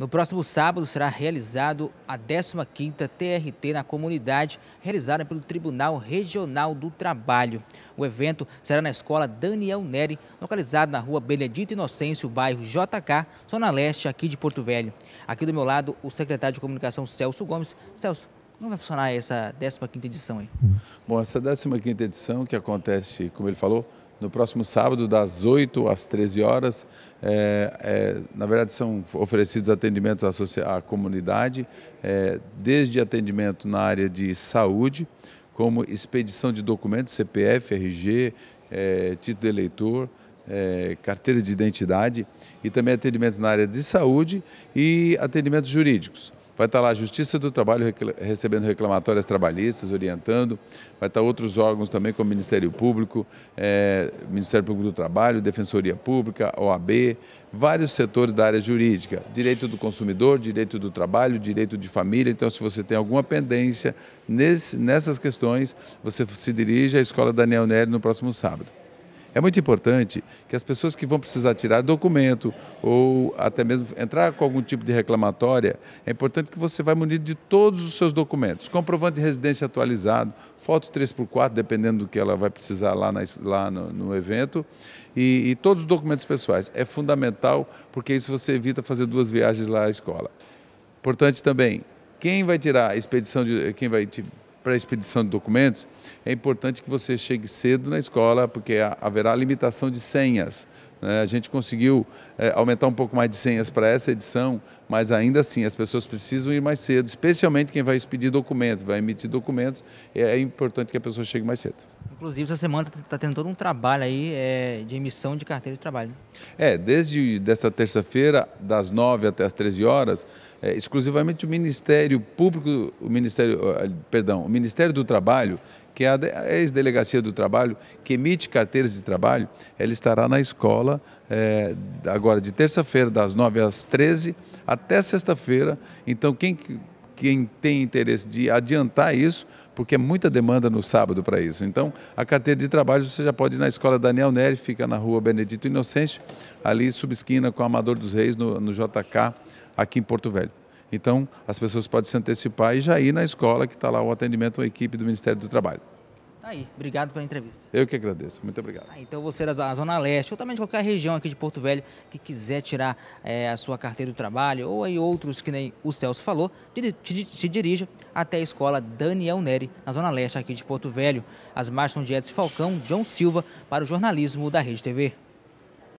No próximo sábado será realizado a 15ª TRT na comunidade, realizada pelo Tribunal Regional do Trabalho. O evento será na Escola Daniel Neri, localizada na rua Benedito Inocêncio, bairro JK, zona leste aqui de Porto Velho. Aqui do meu lado, o secretário de Comunicação, Celso Gomes. Celso, como vai funcionar essa 15ª edição aí? Bom, essa 15ª edição que acontece, como ele falou, no próximo sábado, das 8 às 13 horas. É, é, na verdade, são oferecidos atendimentos à, à comunidade, é, desde atendimento na área de saúde, como expedição de documentos, CPF, RG, é, título de eleitor, é, carteira de identidade, e também atendimentos na área de saúde e atendimentos jurídicos. Vai estar tá lá a Justiça do Trabalho recebendo reclamatórias trabalhistas, orientando. Vai estar tá outros órgãos também, como o Ministério Público, é, Ministério Público do Trabalho, Defensoria Pública, OAB, vários setores da área jurídica. Direito do consumidor, direito do trabalho, direito de família. Então, se você tem alguma pendência nesse, nessas questões, você se dirige à Escola Daniel Nery no próximo sábado. É muito importante que as pessoas que vão precisar tirar documento ou até mesmo entrar com algum tipo de reclamatória, é importante que você vá munido de todos os seus documentos, comprovante de residência atualizado, foto 3x4, dependendo do que ela vai precisar lá, na, lá no, no, evento, e, e todos os documentos pessoais. É fundamental, porque isso você evita fazer duas viagens lá à escola. Importante também, quem vai tirar a expedição de quem vai para a expedição de documentos, é importante que você chegue cedo na escola, porque haverá limitação de senhas. Né? A gente conseguiu é, aumentar um pouco mais de senhas para essa edição, mas ainda assim as pessoas precisam ir mais cedo, especialmente quem vai expedir documentos, vai emitir documentos, é, é importante que a pessoa chegue mais cedo. Inclusive, essa semana está tá tendo todo um trabalho aí é, de emissão de carteira de trabalho. É, desde desta terça-feira, das 9 até as 13 horas, é, exclusivamente o Ministério Público, o Ministério, perdão, o Ministério do Trabalho que a ex-delegacia do trabalho, que emite carteiras de trabalho, ela estará na escola é, agora de terça-feira, das 9 às 13, até sexta-feira. Então, quem, quem tem interesse de adiantar isso, porque é muita demanda no sábado para isso. Então, a carteira de trabalho você já pode ir na escola Daniel Neri, fica na rua Benedito Inocêncio, ali subesquina com Amador dos Reis, no, no JK, aqui em Porto Velho. Então, as pessoas podem se antecipar e já ir na escola, que está lá o atendimento, a equipe do Ministério do Trabalho. Tá aí, obrigado pela entrevista. Eu que agradeço, muito obrigado. Ah, então você da Zona Leste, ou também de qualquer região aqui de Porto Velho, que quiser tirar é, a sua carteira do trabalho, ou aí outros que nem o Celso falou, te, te, te dirija até a escola Daniel Neri, na Zona Leste aqui de Porto Velho. As marchas são de Edson Falcão, John Silva, para o jornalismo da Rede TV.